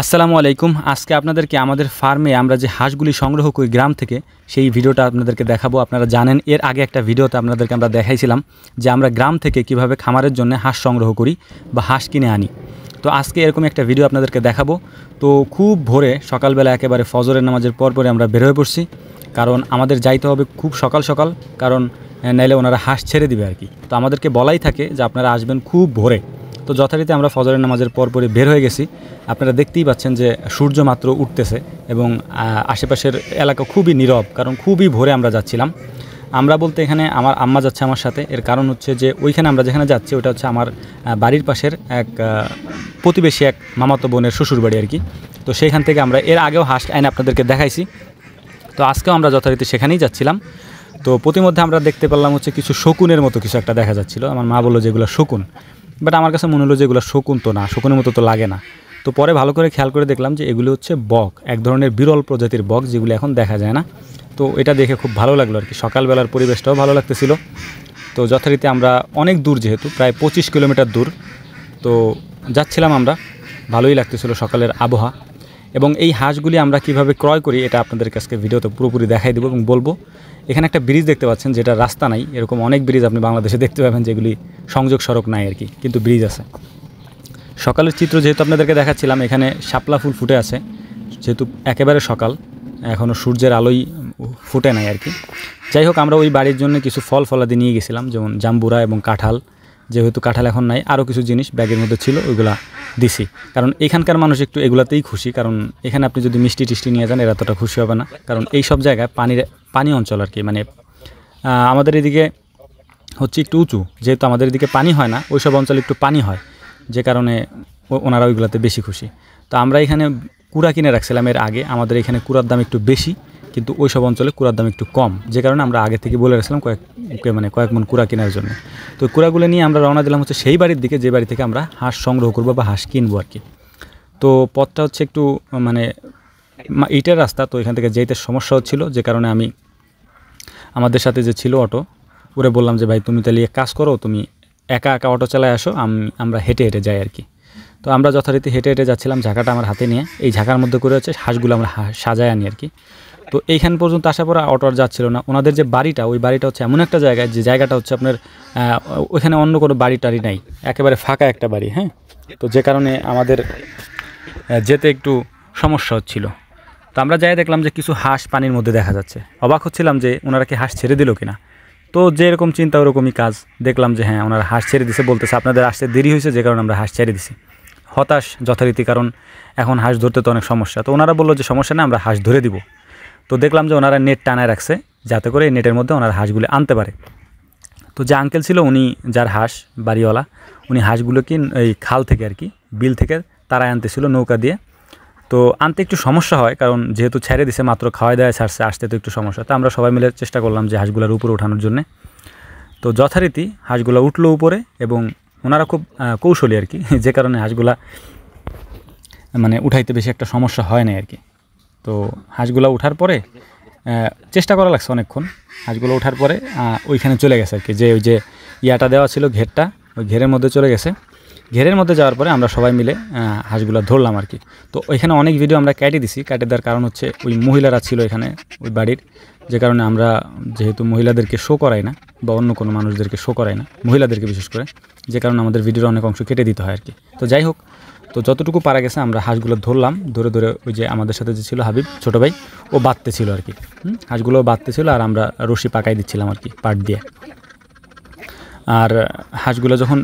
আসসালামু আলাইকুম আজকে আপনাদেরকে আমাদের ফার্মে আমরা যে হাঁসগুলি সংগ্রহ করি গ্রাম থেকে সেই ভিডিওটা আপনাদেরকে দেখাবো আপনারা জানেন এর আগে একটা ভিডিওতে আপনাদেরকে আমরা দেখাইছিলাম যে আমরা গ্রাম থেকে কিভাবে খামারের জন্য হাঁস সংগ্রহ করি বা হাঁস কিনে আনি তো আজকে এরকম একটা ভিডিও আপনাদেরকে দেখাবো তো খুব ভোরে সকালবেলা একেবারে ফজরের নামাজের পর পরে আমরা বেরোয় পড়ছি কারণ আমাদের যাইতে হবে খুব সকাল সকাল কারণ নাইলে ওনারা হাঁস ছেড়ে দিবে আর কি তো আমাদেরকে বলাই থাকে যে আপনারা আসবেন খুব ভোরে তো যথারীতি আমরা ফজরের নামাজের পরপরই বের হয়ে গেছি আপনারা দেখতেই পাচ্ছেন যে সূর্য মাত্র উঠতেছে এবং আশেপাশের এলাকা খুবই নীরব কারণ খুবই ভোরে আমরা যাচ্ছিলাম আমরা বলতে এখানে আমার আম্মা যাচ্ছে আমার সাথে এর কারণ হচ্ছে যে ওইখানে আমরা যেখানে যাচ্ছি ওটা হচ্ছে আমার বাড়ির পাশের এক প্রতিবেশী এক মামাতো বোনের শ্বশুর বাড়ি আর কি তো সেইখান থেকে আমরা এর আগেও হাস আইন আপনাদেরকে দেখাইছি তো আজকেও আমরা যথারীতি সেখানেই যাচ্ছিলাম তো প্রতিমধ্যে আমরা দেখতে পেলাম হচ্ছে কিছু শকুনের মতো কিছু একটা দেখা যাচ্ছিল আমার মা বললো যেগুলো শকুন বাট আমার কাছে মনে হলো যে এগুলো শকুন তো না শকুনের মতো তো লাগে না তো পরে ভালো করে খেয়াল করে দেখলাম যে এগুলো হচ্ছে বক এক ধরনের বিরল প্রজাতির বক যেগুলো এখন দেখা যায় না তো এটা দেখে খুব ভালো লাগলো আর কি সকালবেলার পরিবেশটাও ভালো লাগতেছিল তো যথারীতি আমরা অনেক দূর যেহেতু প্রায় পঁচিশ কিলোমিটার দূর তো যাচ্ছিলাম আমরা ভালোই লাগতেছিল সকালের আবহাওয়া এবং এই হাঁসগুলি আমরা কিভাবে ক্রয় করি এটা আপনাদের কাছে ভিডিওতে পুরোপুরি দেখাই দেবো এবং বলবো এখানে একটা ব্রিজ দেখতে পাচ্ছেন যেটা রাস্তা নাই এরকম অনেক ব্রিজ আপনি বাংলাদেশে দেখতে পাবেন যেগুলি সংযোগ সড়ক নাই আর কি কিন্তু ব্রিজ আছে সকালের চিত্র যেহেতু আপনাদেরকে দেখাচ্ছিলাম এখানে শাপলা ফুল ফুটে আছে যেহেতু একেবারে সকাল এখনও সূর্যের আলোই ফুটে নাই আর কি যাই হোক আমরা ওই বাড়ির জন্য কিছু ফল ফলাদি নিয়ে গেছিলাম যেমন জাম্বুরা এবং কাঁঠাল যেহেতু কাঁঠাল এখন নাই আরও কিছু জিনিস ব্যাগের মধ্যে ছিল ওইগুলা দিছি কারণ এখানকার মানুষ একটু এগুলাতেই খুশি কারণ এখানে আপনি যদি মিষ্টি টিষ্টি নিয়ে যান এরা ততটা খুশি হবে না কারণ এই সব জায়গায় পানির পানি অঞ্চল আর কি মানে আমাদের এদিকে হচ্ছে একটু উঁচু যেহেতু আমাদের এদিকে পানি হয় না ওই সব অঞ্চলে একটু পানি হয় যে কারণে ওনারা ওইগুলাতে বেশি খুশি তো আমরা এখানে কুড়া কিনে রাখছিলাম এর আগে আমাদের এখানে কুড়ার দাম একটু বেশি কিন্তু ওই সব অঞ্চলে কুড়ার দাম একটু কম যে কারণে আমরা আগে থেকে বলে রেখেছিলাম কয়েক মানে কয়েক মন কুড়া কেনার জন্য তো কুড়াগুলো নিয়ে আমরা রওনা দিলাম হচ্ছে সেই বাড়ির দিকে যে বাড়ি থেকে আমরা হাঁস সংগ্রহ করবো বা হাঁস কিনবো আর কি তো পথটা হচ্ছে একটু মানে ইটের রাস্তা তো এখান থেকে যেতে সমস্যা হচ্ছিলো যে কারণে আমি আমাদের সাথে যে ছিল অটো ওরে বললাম যে ভাই তুমি তাহলে এক কাজ করো তুমি একা একা অটো চালায় আসো আমি আমরা হেঁটে হেঁটে যাই আর কি তো আমরা যথারীতি হেঁটে হেঁটে যাচ্ছিলাম ঝাঁকাটা আমার হাতে নিয়ে এই ঝাঁকার মধ্যে করে হচ্ছে হাঁসগুলো আমরা সাজায় আনি আর কি তো এইখান পর্যন্ত আসার পর অটো আর যাচ্ছিল না ওনাদের যে বাড়িটা ওই বাড়িটা হচ্ছে এমন একটা জায়গায় যে জায়গাটা হচ্ছে আপনার ওইখানে অন্য কোনো বাড়ি টাড়ি নাই একেবারে ফাঁকা একটা বাড়ি হ্যাঁ তো যে কারণে আমাদের যেতে একটু সমস্যা হচ্ছিল তো আমরা যাই দেখলাম যে কিছু হাঁস পানির মধ্যে দেখা যাচ্ছে অবাক হচ্ছিলাম যে ওনারা কি হাঁস ছেড়ে দিল কিনা তো যেরকম চিন্তা ওরকমই কাজ দেখলাম যে হ্যাঁ ওনারা হাঁস ছেড়ে দিছে বলতেছে আপনাদের আসতে দেরি হয়েছে যে কারণে আমরা হাঁস ছেড়ে দিছি হতাশ যথারীতি কারণ এখন হাঁস ধরতে তো অনেক সমস্যা তো ওনারা বললো যে সমস্যা না আমরা হাঁস ধরে দিব তো দেখলাম যে ওনারা নেট টানায় রাখছে যাতে করে নেটের মধ্যে ওনার হাঁসগুলি আনতে পারে তো যে আঙ্কেল ছিল উনি যার হাঁস বাড়িওয়ালা উনি হাঁসগুলোকে এই খাল থেকে আর কি বিল থেকে তারাই আনতেছিল নৌকা দিয়ে তো আনতে একটু সমস্যা হয় কারণ যেহেতু ছেড়ে দিছে মাত্র খাওয়াই দেওয়া ছাড়ছে আসতে তো একটু সমস্যা তো আমরা সবাই মিলে চেষ্টা করলাম যে হাঁসগুলোর উপরে ওঠানোর জন্যে তো যথারীতি হাঁসগুলো উঠলো উপরে এবং ওনারা খুব কৌশলী আর কি যে কারণে হাঁসগুলা মানে উঠাইতে বেশি একটা সমস্যা হয় না আর কি তো হাঁসগুলো ওঠার পরে চেষ্টা করা লাগছে অনেকক্ষণ হাঁসগুলো ওঠার পরে ওইখানে চলে গেছে আর কি যে ওই যে ইয়াটা দেওয়া ছিল ঘেরটা ওই ঘেরের মধ্যে চলে গেছে ঘেরের মধ্যে যাওয়ার পরে আমরা সবাই মিলে হাঁসগুলো ধরলাম আর কি তো ওইখানে অনেক ভিডিও আমরা কেটে দিছি কেটে দেওয়ার কারণ হচ্ছে ওই মহিলারা ছিল এখানে ওই বাড়ির যে কারণে আমরা যেহেতু মহিলাদেরকে শো করাই না বা অন্য কোনো মানুষদেরকে শো করাই না মহিলাদেরকে বিশেষ করে যে কারণে আমাদের ভিডিওর অনেক অংশ কেটে দিতে হয় আর কি তো যাই হোক তো যতটুকু পারা গেছে আমরা হাঁসগুলো ধরলাম ধরে ধরে ওই যে আমাদের সাথে যে ছিল হাবিব ছোটো ভাই ও ছিল আর কি হাঁসগুলো ছিল আর আমরা রশি পাকাই দিচ্ছিলাম আর কি পাট দিয়ে আর হাঁসগুলো যখন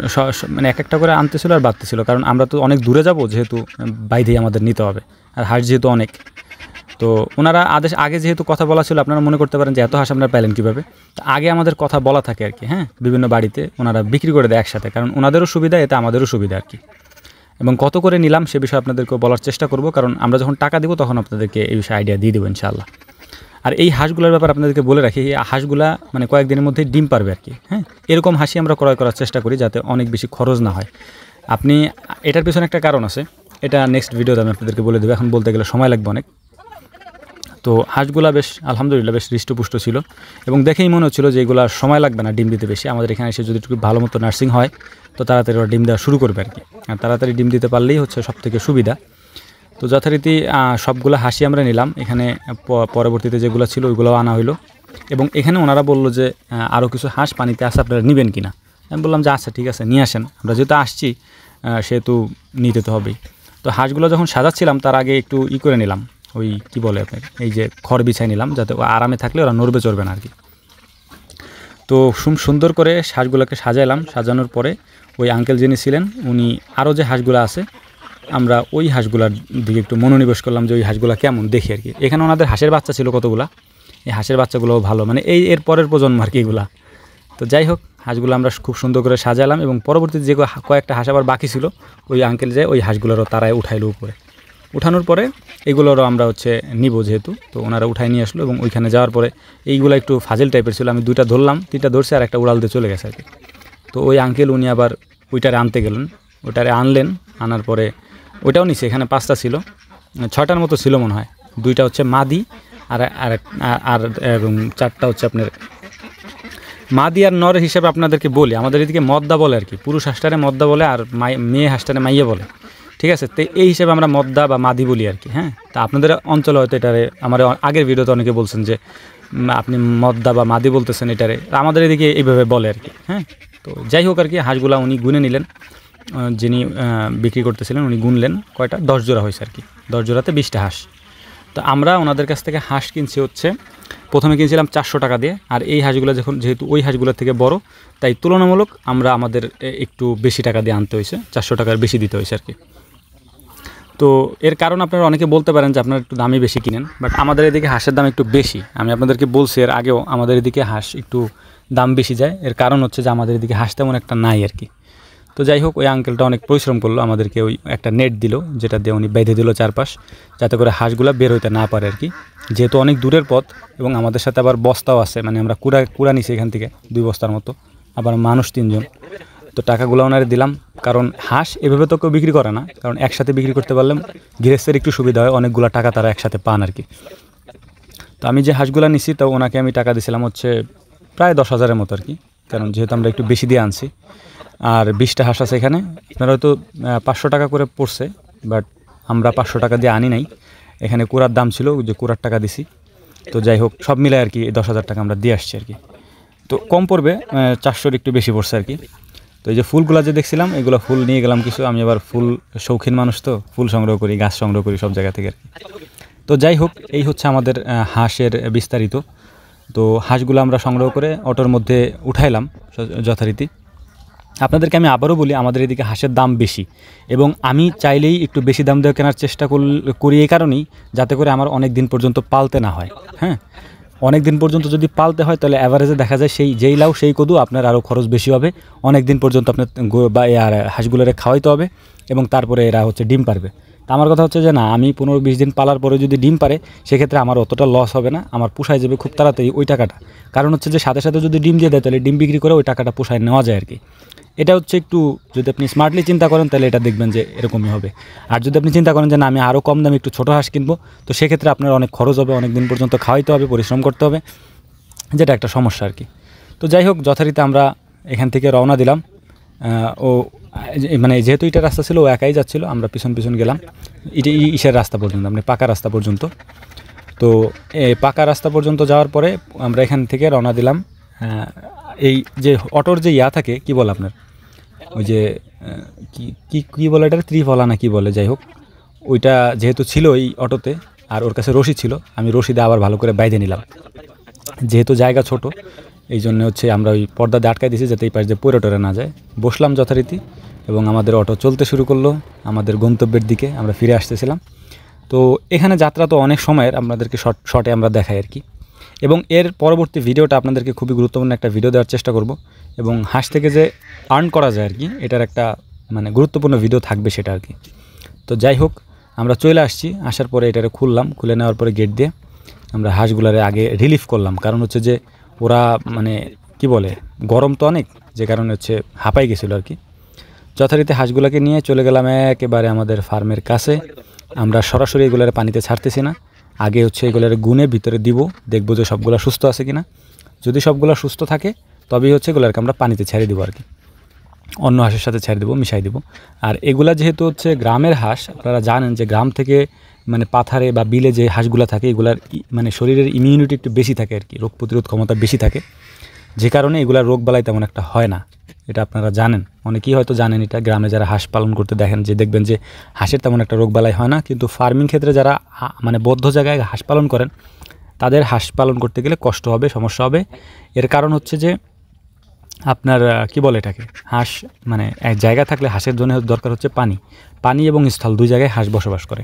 মানে এক একটা করে আনতে ছিল আর ছিল কারণ আমরা তো অনেক দূরে যাব যেহেতু বাইরেই আমাদের নিতে হবে আর হাঁস যেহেতু অনেক তো ওনারা আদেশ আগে যেহেতু কথা বলা ছিল আপনারা মনে করতে পারেন যে এত হাঁস আপনারা পেলেন কীভাবে তো আগে আমাদের কথা বলা থাকে আর কি হ্যাঁ বিভিন্ন বাড়িতে ওনারা বিক্রি করে দেয় একসাথে কারণ ওনাদেরও সুবিধা এতে আমাদেরও সুবিধা আর কি এবং কত করে নিলাম সে বিষয়ে আপনাদেরকে বলার চেষ্টা করব কারণ আমরা যখন টাকা দেবো তখন আপনাদেরকে এই বিষয়ে আইডিয়া দিয়ে দেবো ইনশাআল্লাহ আর এই হাঁসগুলোর ব্যাপারে আপনাদেরকে বলে রাখি এই হাঁসগুলা মানে কয়েকদিনের মধ্যেই ডিম পারবে আর কি হ্যাঁ এরকম হাসি আমরা ক্রয় করার চেষ্টা করি যাতে অনেক বেশি খরচ না হয় আপনি এটার পিছনে একটা কারণ আছে এটা নেক্সট ভিডিওতে আমি আপনাদেরকে বলে দেবো এখন বলতে গেলে সময় লাগবে অনেক তো হাঁসগুলা বেশ আলহামদুলিল্লাহ বেশ হৃষ্টপুষ্ট ছিল এবং দেখেই মনে হচ্ছিলো যে এগুলো সময় লাগবে না ডিম দিতে বেশি আমাদের এখানে এসে যদি একটু ভালো মতো নার্সিং হয় তো তাড়াতাড়ি ওরা ডিম দেওয়া শুরু করবে আর কি তাড়াতাড়ি ডিম দিতে পারলেই হচ্ছে সব থেকে সুবিধা তো যথারীতি সবগুলো হাসি আমরা নিলাম এখানে পরবর্তীতে যেগুলো ছিল ওইগুলো আনা হইলো এবং এখানে ওনারা বললো যে আরও কিছু হাঁস পানিতে আসে আপনারা নেবেন কি না আমি বললাম যে আচ্ছা ঠিক আছে নিয়ে আসেন আমরা যেহেতু আসছি সেহেতু নিতে তো হবেই তো হাঁসগুলো যখন সাজাচ্ছিলাম তার আগে একটু ই করে নিলাম ওই কি বলে আপনার এই যে খড় বিছাই নিলাম যাতে আরামে থাকলে ওরা নড়বে চড়বে না আর কি তো সুন্দর করে হাঁসগুলোকে সাজাইলাম সাজানোর পরে ওই আঙ্কেল যিনি ছিলেন উনি আরও যে হাঁসগুলো আছে আমরা ওই হাঁসগুলার দিকে একটু মনোনিবেশ করলাম যে ওই হাঁসগুলো কেমন দেখি আর কি এখানে ওনাদের হাঁসের বাচ্চা ছিল কতগুলা এই হাঁসের বাচ্চাগুলোও ভালো মানে এই এর পরের প্রজন্ম আর কি এগুলা তো যাই হোক হাঁসগুলো আমরা খুব সুন্দর করে সাজালাম এবং পরবর্তীতে যে কয়েকটা হাঁস আবার বাকি ছিল ওই আঙ্কেল যে ওই হাঁসগুলোরও তারাই উঠাইলো উপরে উঠানোর পরে এগুলোরও আমরা হচ্ছে নিব যেহেতু তো ওনারা উঠাই নিয়ে আসলো এবং ওইখানে যাওয়ার পরে এইগুলো একটু ফাজিল টাইপের ছিল আমি দুইটা ধরলাম তিনটা ধরছে আর একটা উড়াল দিয়ে চলে গেছে আর কি তো ওই আঙ্কেল উনি আবার ওইটারে আনতে গেলেন ওইটারে আনলেন আনার পরে ওইটাও নিছে এখানে পাঁচটা ছিল ছটার মতো ছিল মনে হয় দুইটা হচ্ছে মাদি আর আর আর চারটা হচ্ছে আপনার মাদি আর নর হিসেবে আপনাদেরকে বলি আমাদের এদিকে মদ্দা বলে আর কি পুরুষ হাসটারে মদ্দা বলে আর মেয়ে হাসটারে মাইয়ে বলে ঠিক আছে তো এই হিসেবে আমরা মদ্দা বা মাদি বলি আর কি হ্যাঁ তা আপনাদের অঞ্চলে হয়তো এটারে আমার আগের ভিডিওতে অনেকে বলছেন যে আপনি মদ্দা বা মাদি বলতেছেন এটারে আমাদের এদিকে এইভাবে বলে আর কি হ্যাঁ তো যাই হোক আর কি হাঁসগুলা উনি গুনে নিলেন যিনি বিক্রি করতেছিলেন উনি গুনলেন কয়টা দশ জোড়া হয়েছে আর কি দশ জোড়াতে বিশটা হাঁস তো আমরা ওনাদের কাছ থেকে হাঁস কিনছি হচ্ছে প্রথমে কিনছিলাম চারশো টাকা দিয়ে আর এই হাঁসগুলো যখন যেহেতু ওই হাঁসগুলোর থেকে বড় তাই তুলনামূলক আমরা আমাদের একটু বেশি টাকা দিয়ে আনতে হয়েছে চারশো টাকার বেশি দিতে হয়েছে আর কি তো এর কারণ আপনারা অনেকে বলতে পারেন যে আপনারা একটু দামই বেশি কিনেন বাট আমাদের এদিকে হাঁসের দাম একটু বেশি আমি আপনাদেরকে বলছি এর আগেও আমাদের এদিকে হাঁস একটু দাম বেশি যায় এর কারণ হচ্ছে যে আমাদের এদিকে হাঁস তেমন একটা নাই আর কি তো যাই হোক ওই আঙ্কেলটা অনেক পরিশ্রম করলো আমাদেরকে ওই একটা নেট দিল যেটা দিয়ে উনি বেঁধে দিল চারপাশ যাতে করে হাঁসগুলো বের হইতে না পারে আর কি যেহেতু অনেক দূরের পথ এবং আমাদের সাথে আবার বস্তাও আছে মানে আমরা কুড়া কুড়া নিছি এখান থেকে দুই বস্তার মতো আবার মানুষ তিনজন তো টাকাগুলো ওনারে দিলাম কারণ হাঁস এভাবে তো কেউ বিক্রি করে না কারণ একসাথে বিক্রি করতে পারলে গৃহস্থের একটু সুবিধা হয় অনেকগুলো টাকা তারা একসাথে পান আর কি তো আমি যে হাঁসগুলো নিছি তো ওনাকে আমি টাকা দিয়েছিলাম হচ্ছে প্রায় দশ হাজারের মতো আর কি কারণ যেহেতু আমরা একটু বেশি দিয়ে আনছি আর বিশটা হাঁস আছে এখানে আপনারা হয়তো পাঁচশো টাকা করে পড়ছে বাট আমরা পাঁচশো টাকা দিয়ে আনি নাই এখানে কুড়ার দাম ছিল যে কুড়ার টাকা দিছি তো যাই হোক সব মিলে আর কি দশ হাজার টাকা আমরা দিয়ে আসছি আর কি তো কম পড়বে চারশোর একটু বেশি পড়ছে আর কি তো এই যে ফুলগুলো যে দেখছিলাম এগুলো ফুল নিয়ে গেলাম কিছু আমি আবার ফুল শৌখিন মানুষ তো ফুল সংগ্রহ করি গাছ সংগ্রহ করি সব জায়গা থেকে আর কি তো যাই হোক এই হচ্ছে আমাদের হাঁসের বিস্তারিত তো হাঁসগুলো আমরা সংগ্রহ করে অটোর মধ্যে উঠাইলাম যথারীতি আপনাদেরকে আমি আবারও বলি আমাদের এদিকে হাঁসের দাম বেশি এবং আমি চাইলেই একটু বেশি দাম দেওয়া কেনার চেষ্টা করি এই কারণেই যাতে করে আমার অনেক দিন পর্যন্ত পালতে না হয় হ্যাঁ অনেক দিন পর্যন্ত যদি পালতে হয় তাহলে অ্যাভারেজে দেখা যায় সেই যেই লাউ সেই কদু আপনার আরও খরচ বেশি হবে অনেক দিন পর্যন্ত আপনার বা হাঁসগুলোরে খাওয়াইতে হবে এবং তারপরে এরা হচ্ছে ডিম পারবে তা আমার কথা হচ্ছে যে না আমি পনেরো বিশ দিন পালার পরে যদি ডিম পারে সেক্ষেত্রে আমার অতটা লস হবে না আমার পোষায় যাবে খুব তাড়াতাড়ি ওই টাকাটা কারণ হচ্ছে যে সাথে সাথে যদি ডিম দিয়ে দেয় তাহলে ডিম বিক্রি করে ওই টাকাটা পোষায় নেওয়া যায় আর কি এটা হচ্ছে একটু যদি আপনি স্মার্টলি চিন্তা করেন তাহলে এটা দেখবেন যে এরকমই হবে আর যদি আপনি চিন্তা করেন যে না আমি আরও কম দামে একটু ছোটো হাঁস কিনবো তো সেক্ষেত্রে আপনার অনেক খরচ হবে অনেক দিন পর্যন্ত খাওয়াইতে হবে পরিশ্রম করতে হবে যেটা একটা সমস্যা আর কি তো যাই হোক যথারীতি আমরা এখান থেকে রওনা দিলাম ও মানে যেহেতু এটা রাস্তা ছিল ও একাই যাচ্ছিল আমরা পিছন পিছন গেলাম ইটা ইসের রাস্তা পর্যন্ত মানে পাকা রাস্তা পর্যন্ত তো এই পাকা রাস্তা পর্যন্ত যাওয়ার পরে আমরা এখান থেকে রওনা দিলাম এই যে অটোর যে ইয়া থাকে কি বলে আপনার ওই যে কি কি কী বলে এটা ত্রিফলা না কি বলে যাই হোক ওইটা যেহেতু ছিল এই অটোতে আর ওর কাছে রশি ছিল আমি রশিদে আবার ভালো করে বাইদে নিলাম যেহেতু জায়গা ছোট এই জন্য হচ্ছে আমরা ওই পর্দাতে আটকাই দিয়েছি যাতে এই পাশ দিয়ে পরে টরে না যায় বসলাম যথারীতি এবং আমাদের অটো চলতে শুরু করলো আমাদের গন্তব্যের দিকে আমরা ফিরে আসতেছিলাম তো এখানে যাত্রা তো অনেক সময়ের আপনাদেরকে শর্ট শর্টে আমরা দেখাই আর কি এবং এর পরবর্তী ভিডিওটা আপনাদেরকে খুবই গুরুত্বপূর্ণ একটা ভিডিও দেওয়ার চেষ্টা করব এবং হাঁস থেকে যে আর্ন করা যায় আর কি এটার একটা মানে গুরুত্বপূর্ণ ভিডিও থাকবে সেটা আর কি তো যাই হোক আমরা চলে আসছি আসার পরে এটারে খুললাম খুলে নেওয়ার পরে গেট দিয়ে আমরা হাঁসগুলারে আগে রিলিফ করলাম কারণ হচ্ছে যে ওরা মানে কি বলে গরম তো অনেক যে কারণে হচ্ছে হাঁপাই গেছিলো আর কি যথারীতি হাঁসগুলোকে নিয়ে চলে গেলাম একেবারে আমাদের ফার্মের কাছে আমরা সরাসরি এগুলোর পানিতে ছাড়তেছি না আগে হচ্ছে এগুলোর গুণে ভিতরে দিব দেখবো যে সবগুলো সুস্থ আছে কিনা যদি সবগুলো সুস্থ থাকে তবেই হচ্ছে এগুলোকে আমরা পানিতে ছেড়ে দেবো আর কি অন্য হাঁসের সাথে ছেড়ে দেবো মিশাই দেবো আর এগুলা যেহেতু হচ্ছে গ্রামের হাঁস আপনারা জানেন যে গ্রাম থেকে মানে পাথারে বা বিলে যে হাঁসগুলো থাকে এগুলার মানে শরীরের ইমিউনিটি একটু বেশি থাকে আর কি রোগ প্রতিরোধ ক্ষমতা বেশি থাকে যে কারণে এগুলার রোগ বালাই তেমন একটা হয় না এটা আপনারা জানেন অনেকেই হয়তো জানেন এটা গ্রামে যারা হাঁস পালন করতে দেখেন যে দেখবেন যে হাঁসের তেমন একটা রোগ বালাই হয় না কিন্তু ফার্মিং ক্ষেত্রে যারা মানে বদ্ধ জায়গায় হাঁস পালন করেন তাদের হাঁস পালন করতে গেলে কষ্ট হবে সমস্যা হবে এর কারণ হচ্ছে যে আপনার কি বলে এটাকে হাঁস মানে এক জায়গা থাকলে হাঁসের জন্য দরকার হচ্ছে পানি পানি এবং স্থল দুই জায়গায় হাঁস বসবাস করে